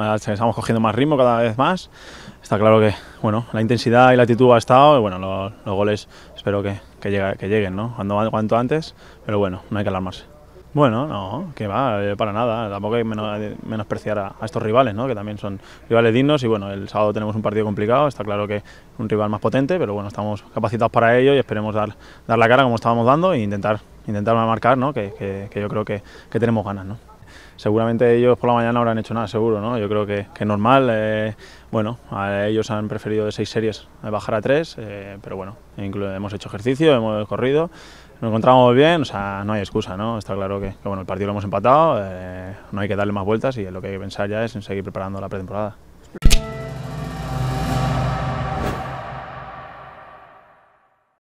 Eh, estamos cogiendo más ritmo cada vez más. Está claro que bueno, la intensidad y la actitud ha estado y bueno, los, goles espero que, lleguen, ¿no? Cuanto, antes, pero bueno, no hay que alarmarse. Bueno, no, que va, eh, para nada. Tampoco hay que eh, menospreciar a, estos rivales, ¿no? que también son rivales dignos. Y bueno, el sábado tenemos un partido complicado. Está claro que un rival más potente, pero bueno, estamos capacitados para ello y esperemos dar, dar la cara como estábamos dando e intentar, intentar marcar, que, yo creo que, que tenemos ganas. ¿no? seguramente ellos por la mañana no habrán hecho nada seguro, ¿no? Yo creo que es normal. Eh, bueno, a ellos han preferido de seis series eh, bajar a tres, eh, pero bueno, hemos hecho ejercicio, hemos corrido, nos encontramos bien, o sea, no hay excusa, ¿no? Está claro que, bueno, el partido lo hemos empatado, no hay que darle más vueltas y lo que hay que pensar ya es en seguir preparando la pretemporada.